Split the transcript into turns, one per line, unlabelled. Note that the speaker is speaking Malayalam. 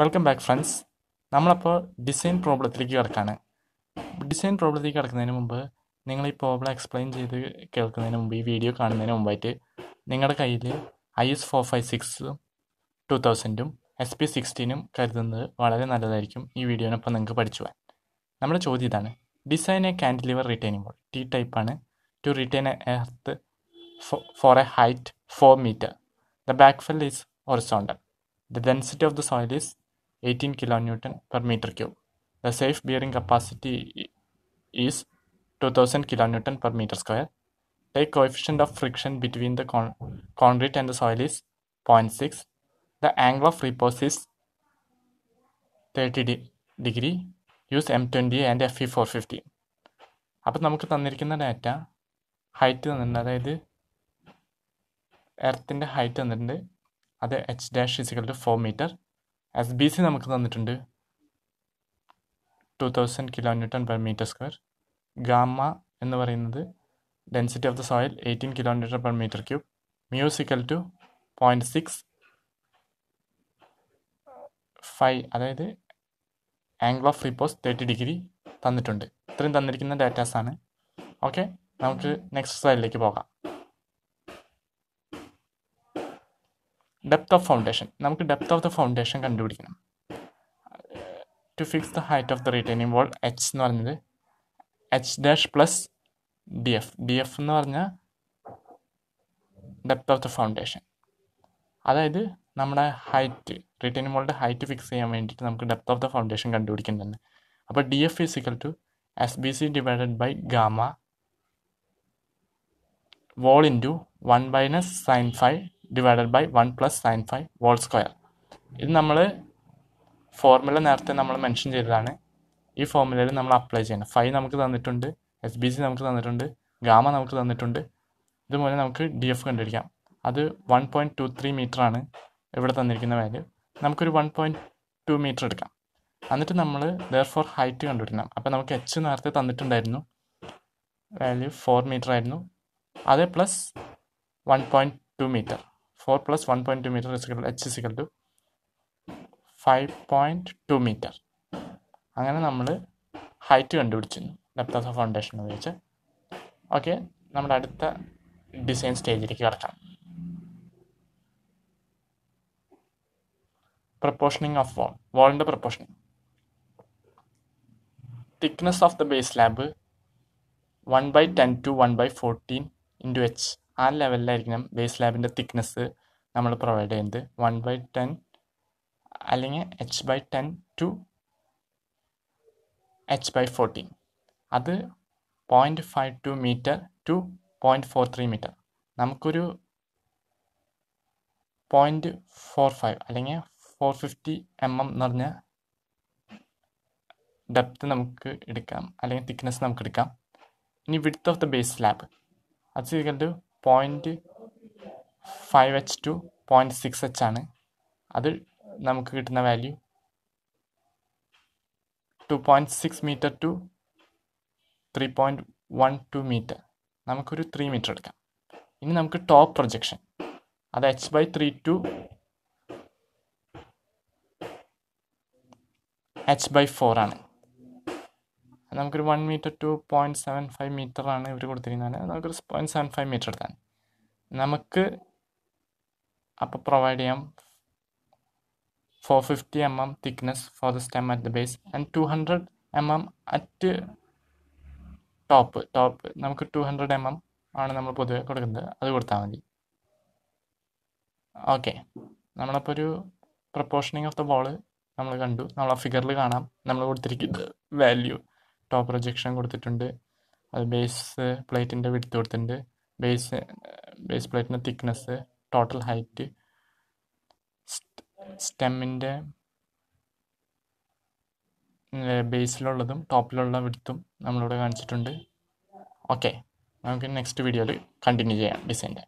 വെൽക്കം ബാക്ക് ഫ്രണ്ട്സ് നമ്മളപ്പോൾ ഡിസൈൻ പ്രോബ്ലത്തിലേക്ക് കിടക്കാണ് ഡിസൈൻ പ്രോബ്ലത്തിലേക്ക് കിടക്കുന്നതിന് മുമ്പ് നിങ്ങൾ ഈ പ്രോബ്ലം എക്സ്പ്ലെയിൻ ചെയ്ത് കേൾക്കുന്നതിന് മുമ്പ് ഈ വീഡിയോ കാണുന്നതിന് മുമ്പായിട്ട് നിങ്ങളുടെ കയ്യിൽ ഐ എസ് ഫോർ ഫൈവ് സിക്സും ടു തൗസൻഡും എസ് പി സിക്സ്റ്റീനും കരുതുന്നത് വളരെ നല്ലതായിരിക്കും ഈ വീഡിയോനൊപ്പം നിങ്ങൾക്ക് പഠിച്ചു പോകാൻ നമ്മുടെ ചോദ്യം ഇതാണ് design a cantilever retaining wall T ടൈപ്പാണ് to retain a earth for a height four metre the backfill is horizontal the density of the soil is 18 kN per meter cube. The safe bearing capacity is 2000 kN per meter square. The coefficient of friction between the con concrete and the soil is 0.6. The angle of repose is 30 de degree. Use M20 and F E four fifty അപ്പം നമുക്ക് തന്നിരിക്കുന്ന ഡാറ്റ ഹൈറ്റ് തന്നിട്ടുണ്ട് അതായത് എർത്തിൻ്റെ ഹൈറ്റ് തന്നിട്ടുണ്ട് അത് H dash is equal to four metre S B C നമുക്ക് തന്നിട്ടുണ്ട് two thousand kilo newton per metre square gamma എന്ന് പറയുന്നത് density of the soil eighteen kilo newton per metre cube is equal to point six five അതായത് angle of repose thirty degree തന്നിട്ടുണ്ട് ഇത്രയും തന്നിരിക്കുന്ന ഡാറ്റാസാണ് ഓക്കെ നമുക്ക് നെക്സ്റ്റ് സ്ലൈഡിലേക്ക് പോകാം ഡെപ്ത് ഓഫ് ഫൗണ്ടേഷൻ നമുക്ക് ഡെപ്ത് ഓഫ് ദ ഫൗണ്ടേഷൻ കണ്ടുപിടിക്കണം to fix the height of the retaining wall H എന്ന് പറഞ്ഞത് H dash plus D F D F എന്ന് പറഞ്ഞാൽ ഡെപ്ത് ഓഫ് ദ ഫൗണ്ടേഷൻ അതായത് നമ്മുടെ ഹൈറ്റ് റീറ്റൈനിങ് വോളിൻ്റെ ഹൈറ്റ് ഫിക്സ് ചെയ്യാൻ വേണ്ടിയിട്ട് നമുക്ക് ഡെപ്ത് ഓഫ് ദ ഫൗണ്ടേഷൻ കണ്ടുപിടിക്കേണ്ടത് അപ്പോൾ D F is equal to S B C divided by gamma whole into one minus sine five divided by one plus sine five whole square ഇത് നമ്മൾ ഫോർമുല നേരത്തെ നമ്മൾ മെൻഷൻ ചെയ്തതാണ് ഈ ഫോർമുലയിൽ നമ്മൾ അപ്ലൈ ചെയ്യണം ഫൈവ് നമുക്ക് തന്നിട്ടുണ്ട് എസ് ബി സി നമുക്ക് തന്നിട്ടുണ്ട് ഗാമ നമുക്ക് തന്നിട്ടുണ്ട് ഇതുപോലെ നമുക്ക് ഡി എഫ് കണ്ടുപിടിക്കാം അത് വൺ പോയിൻറ്റ് ടു ത്രീ ആണ് ഇവിടെ തന്നിരിക്കുന്ന വാല്യൂ നമുക്കൊരു വൺ പോയിൻറ്റ് ടു മീറ്റർ എടുക്കാം എന്നിട്ട് നമ്മൾ ദർ ഫോർ ഹൈറ്റ് കണ്ടുപിടിക്കണം അപ്പോൾ നമുക്ക് എച്ച് നേരത്തെ തന്നിട്ടുണ്ടായിരുന്നു വാല്യൂ ഫോർ മീറ്റർ ആയിരുന്നു അതേ plus one point two metre four plus one meter two metre is equal to H is equal to five point two metre അങ്ങനെ നമ്മൾ ഹൈറ്റ് കണ്ടുപിടിച്ചിരുന്നു ഡെപ്ത് ഓഫ് ഫൗണ്ടേഷൻ ഉപയോഗിച്ച് ഓക്കെ നമ്മുടെ അടുത്ത ഡിസൈൻ സ്റ്റേജിലേക്ക് കിടക്കാം പ്രപ്പോഷനിങ് ഓഫ് വോൾ വോളിൻ്റെ proportioning thickness of the base slab one by ten to one by fourteen into H ആ ലെവലിലായിരിക്കണം ബേസ് ലാബിൻ്റെ തിക്നെസ് നമ്മൾ പ്രൊവൈഡ് ചെയ്യുന്നത് വൺ ബൈ ടെൻ അല്ലെങ്കിൽ H by ten to H by fourteen അത് point five two metre to point four three metre നമുക്കൊരു പോയിൻറ്റ് ഫോർ ഫൈവ് അല്ലെങ്കിൽ ഫോർ ഫിഫ്റ്റി എം എം എന്ന് പറഞ്ഞ ഡെപ്ത് നമുക്ക് എടുക്കാം അല്ലെങ്കിൽ തിക്നെസ് നമുക്ക് എടുക്കാം ഇനി width of the base slab അത് ചെയ്തിട്ട് point five H to point six H ആണ് അത് നമുക്ക് കിട്ടുന്ന value two point six metre to three point one two metre നമുക്കൊരു ത്രീ മീറ്റർ എടുക്കാം ഇനി നമുക്ക് ടോപ്പ് പ്രൊജക്ഷൻ അത് H by three to H by four ആണ് നമുക്കൊരു one metre to point seven five മീറ്ററാണ് ഇവർ കൊടുത്തിരിക്കുന്നത് നമുക്കൊരു പോയിൻറ്റ് സെവൻ ഫൈവ് മീറ്റർ എടുത്താൽ നമുക്ക് അപ്പോൾ പ്രൊവൈഡ് ചെയ്യാം four fifty M M thickness for the stem at the base and two hundred M M at top top നമുക്ക് ടു ഹൺഡ്രഡ് എം എം ആണ് നമ്മൾ പൊതുവെ കൊടുക്കുന്നത് അത് കൊടുത്താൽ മതി ഓക്കെ നമ്മളപ്പോൾ ഒരു പ്രപ്പോർഷനിങ് ഓഫ് ദ ബോള് നമ്മൾ കണ്ടു നമ്മൾ ആ ഫിഗറിൽ കാണാം നമ്മൾ കൊടുത്തിരിക്കുന്നത് വാല്യൂ ടോപ്പ് പ്രൊജക്ഷൻ കൊടുത്തിട്ടുണ്ട് അത് ബേസ് പ്ലേറ്റിൻ്റെ വിടുത്ത് കൊടുത്തിട്ടുണ്ട് ബേസ് ബേസ് പ്ലേറ്റിൻ്റെ തിക്നെസ് ടോട്ടൽ ഹൈറ്റ് സ്റ്റെമ്മിൻ്റെ ബേസിലുള്ളതും ടോപ്പിലുള്ള വിടുത്തും നമ്മളിവിടെ കാണിച്ചിട്ടുണ്ട് ഓക്കെ നമുക്ക് നെക്സ്റ്റ് വീഡിയോയിൽ കണ്ടിന്യൂ ചെയ്യാം ഡിസൈൻ്റെ